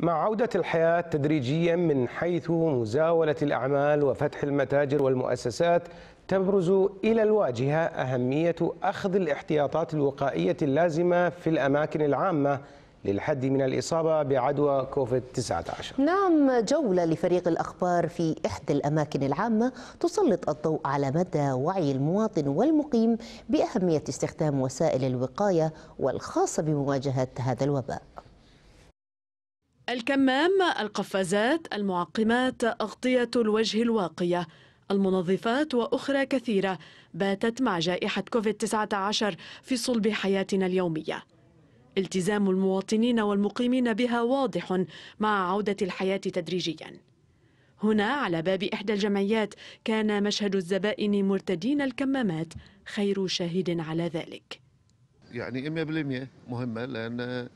مع عودة الحياة تدريجيا من حيث مزاولة الأعمال وفتح المتاجر والمؤسسات تبرز إلى الواجهة أهمية أخذ الاحتياطات الوقائية اللازمة في الأماكن العامة للحد من الإصابة بعدوى كوفيد 19 نعم جولة لفريق الأخبار في إحدى الأماكن العامة تسلط الضوء على مدى وعي المواطن والمقيم بأهمية استخدام وسائل الوقاية والخاصة بمواجهة هذا الوباء الكمام القفازات المعقمات أغطية الوجه الواقية المنظفات وأخرى كثيرة باتت مع جائحة كوفيد-19 في صلب حياتنا اليومية التزام المواطنين والمقيمين بها واضح مع عودة الحياة تدريجياً هنا على باب إحدى الجمعيات كان مشهد الزبائن مرتدين الكمامات خير شاهد على ذلك يعني 100% مهمة لأن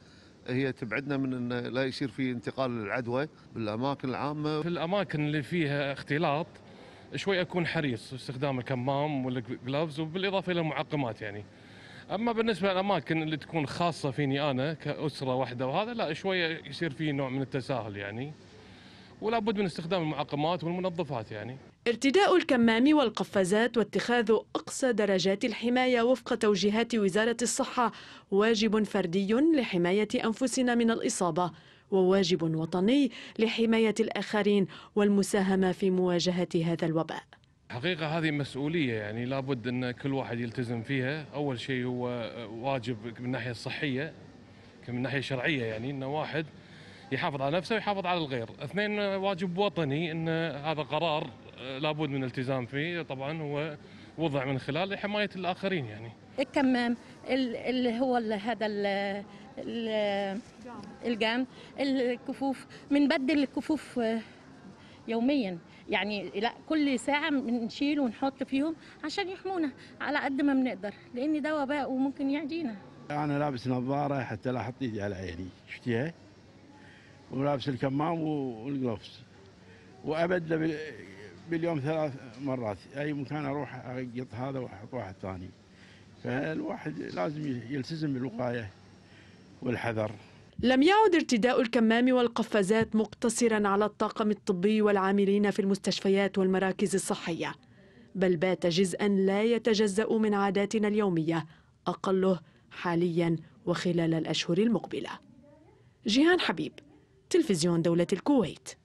هي تبعدنا من ان لا يصير في انتقال العدوى بالاماكن العامه في الاماكن اللي فيها اختلاط شوي اكون حريص استخدام الكمام والجلافز وبالاضافه الى المعقمات يعني اما بالنسبه للاماكن اللي تكون خاصه فيني انا كاسره واحده وهذا لا شويه يصير في نوع من التساهل يعني ولا بد من استخدام المعقمات والمنظفات يعني ارتداء الكمام والقفازات واتخاذ أقصى درجات الحماية وفق توجيهات وزارة الصحة واجب فردي لحماية أنفسنا من الإصابة وواجب وطني لحماية الآخرين والمساهمة في مواجهة هذا الوباء حقيقة هذه مسؤولية يعني لابد أن كل واحد يلتزم فيها أول شيء هو واجب من الناحية الصحية من الناحية الشرعية يعني أن واحد يحافظ على نفسه ويحافظ على الغير اثنين واجب وطني ان هذا قرار آه، لابد من الالتزام فيه طبعا هو وضع من خلال حمايه الاخرين يعني الكمام اللي هو هذا ال الجام الكفوف بنبدل الكفوف آه، يوميا يعني لا كل ساعه بنشيل ونحط فيهم عشان يحمونا على قد ما بنقدر لان ده وباء وممكن يعدينا انا لابس نظاره حتى لا احط ايدي على عيني شفتيها ولابس الكمام والجلوفز وابدله باليوم ثلاث مرات اي مكان اروح اقط هذا واحط واحد ثاني فالواحد لازم يلتزم بالوقايه والحذر لم يعد ارتداء الكمام والقفازات مقتصرا على الطاقم الطبي والعاملين في المستشفيات والمراكز الصحيه بل بات جزءا لا يتجزا من عاداتنا اليوميه اقله حاليا وخلال الاشهر المقبله جيهان حبيب تلفزيون دولة الكويت